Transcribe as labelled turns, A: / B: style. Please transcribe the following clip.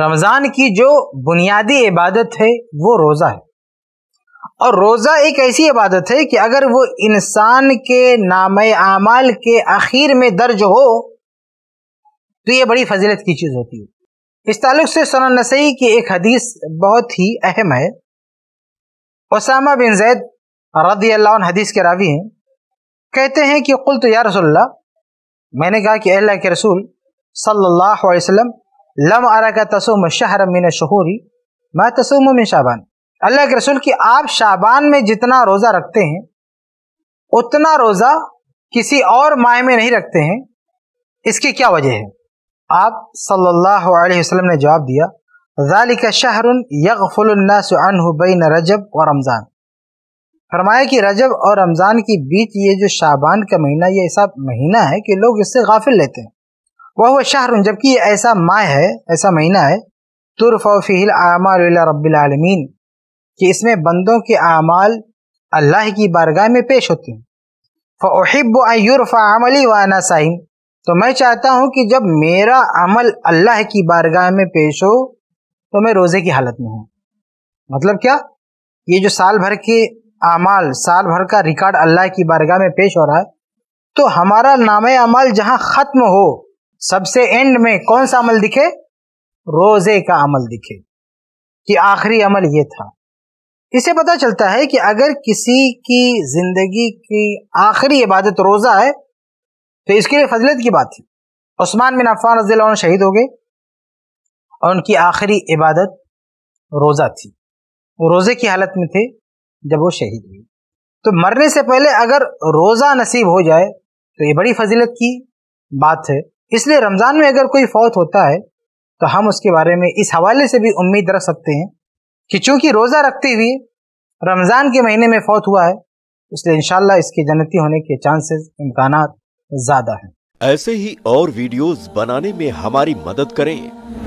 A: रमज़ान की जो बुनियादी इबादत है वो रोज़ा है और रोज़ा एक ऐसी इबादत है कि अगर वो इंसान के नाम आमाल के आखिर में दर्ज हो तो ये बड़ी फजीलत की चीज़ होती है इस ताल्लुक से सोना नसई की एक हदीस बहुत ही अहम है उसामा बिन जैद रदी अल्लाह हदीस के रावी हैं कहते हैं कि कुल तो या रसोल्ला मैंने कहा कि अल्लाह के रसूल सल्लल्लाहु अलैहि वसल्लम लम आरा का तसुम शहर मिन शहूरी मैं तसुम मिन शाबान अल्लाह के रसूल की आप शाबान में जितना रोज़ा रखते हैं उतना रोज़ा किसी और माह में नहीं रखते हैं इसकी क्या वजह है आप सल्लल्लाहु अलैहि वसल्लम ने जवाब दिया ज़ालिक शहरुन यगफुलनासु बैन रजब और रमज़ान फरमाया कि रजब और रमज़ान के बीच ये जो शाबान का महीना ये ऐसा महीना है कि लोग इससे गाफिल लेते हैं वह हुआ शाहरुन जबकि ऐसा माह है ऐसा महीना है तुरफ़ील आमाल रबालमीन कि इसमें बंदों के आमाल अल्लाह की बारगाह में पेश होते हैं फ़ोहिब आयुरफ़ा वाना साहिम तो मैं चाहता हूँ कि जब मेरा अमल अल्लाह की बारगाह में पेश हो तो मैं रोज़े की हालत में हूँ मतलब क्या ये जो साल भर के आमाल साल भर का रिकॉर्ड अल्लाह की बारगाह में पेश हो रहा है तो हमारा नाम अमाल जहाँ ख़त्म हो सबसे एंड में कौन सा अमल दिखे रोजे का अमल दिखे कि आखिरी अमल ये था इसे पता चलता है कि अगर किसी की जिंदगी की आखिरी इबादत रोजा है तो इसके लिए फजलत की बात थी उस्मान बिन अफान रजील शहीद हो गए और उनकी आखिरी इबादत रोजा थी वो रोजे की हालत में थे जब वो शहीद हुए तो मरने से पहले अगर रोजा नसीब हो जाए तो ये बड़ी फजीलत की बात है इसलिए रमज़ान में अगर कोई फौत होता है तो हम उसके बारे में इस हवाले से भी उम्मीद रख सकते हैं कि चूंकि रोज़ा रखते हुए रमज़ान के महीने में फौत हुआ है इसलिए इनशाला इसके जन्नती होने के चांसेस इम्कान ज़्यादा हैं ऐसे ही और वीडियोस बनाने में हमारी मदद करें